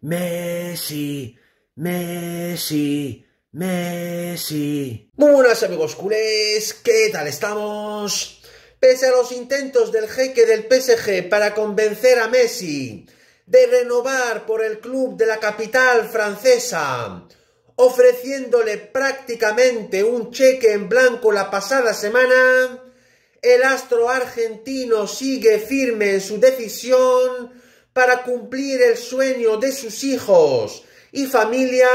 Messi, Messi, Messi. buenas amigos culés, ¿qué tal estamos? Pese a los intentos del jeque del PSG para convencer a Messi de renovar por el club de la capital francesa, ofreciéndole prácticamente un cheque en blanco la pasada semana, el astro argentino sigue firme en su decisión para cumplir el sueño de sus hijos y familia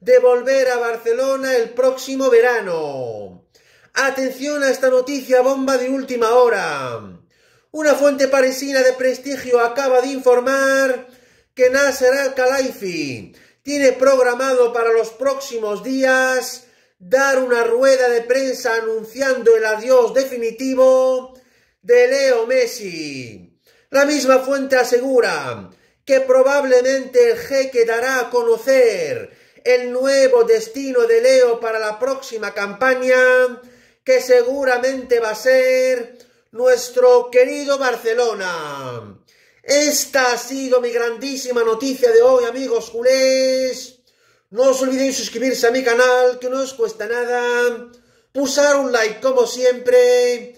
de volver a Barcelona el próximo verano. Atención a esta noticia bomba de última hora. Una fuente parisina de prestigio acaba de informar que Nasser Al-Khelaifi tiene programado para los próximos días dar una rueda de prensa anunciando el adiós definitivo de Leo Messi la misma fuente asegura que probablemente el jeque dará a conocer el nuevo destino de Leo para la próxima campaña, que seguramente va a ser nuestro querido Barcelona. Esta ha sido mi grandísima noticia de hoy, amigos culés. No os olvidéis suscribirse a mi canal, que no os cuesta nada. Pusar un like como siempre